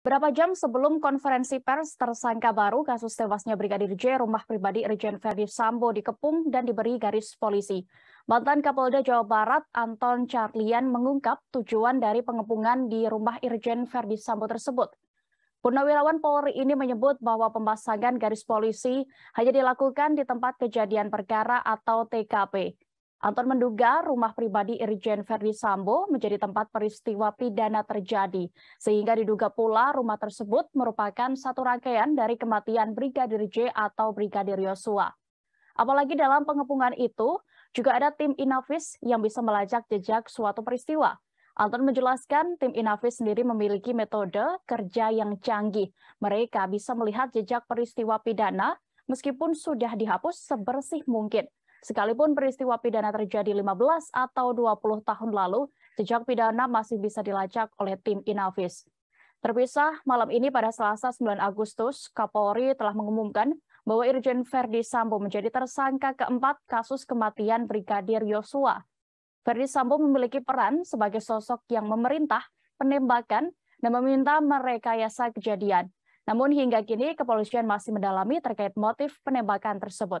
Berapa jam sebelum konferensi pers tersangka baru kasus tewasnya Brigadir J, rumah pribadi Irjen Ferdi Sambo dikepung dan diberi garis polisi. Mantan Kapolda Jawa Barat Anton Charlian mengungkap tujuan dari pengepungan di rumah Irjen Ferdi Sambo tersebut. Purnawirawan Polri ini menyebut bahwa pemasangan garis polisi hanya dilakukan di tempat kejadian perkara atau TKP. Anton menduga rumah pribadi Irjen Ferdi Sambo menjadi tempat peristiwa pidana terjadi, sehingga diduga pula rumah tersebut merupakan satu rangkaian dari kematian Brigadir J atau Brigadir Yosua. Apalagi dalam pengepungan itu, juga ada tim Inavis yang bisa melacak jejak suatu peristiwa. Anton menjelaskan tim Inavis sendiri memiliki metode kerja yang canggih. Mereka bisa melihat jejak peristiwa pidana meskipun sudah dihapus sebersih mungkin – Sekalipun peristiwa pidana terjadi 15 atau 20 tahun lalu, jejak pidana masih bisa dilacak oleh tim Inavis. Terpisah, malam ini pada Selasa 9 Agustus, Kapolri telah mengumumkan bahwa Irjen Verdi Sambo menjadi tersangka keempat kasus kematian Brigadir Yosua. Verdi Sambo memiliki peran sebagai sosok yang memerintah penembakan dan meminta merekayasa kejadian. Namun hingga kini kepolisian masih mendalami terkait motif penembakan tersebut.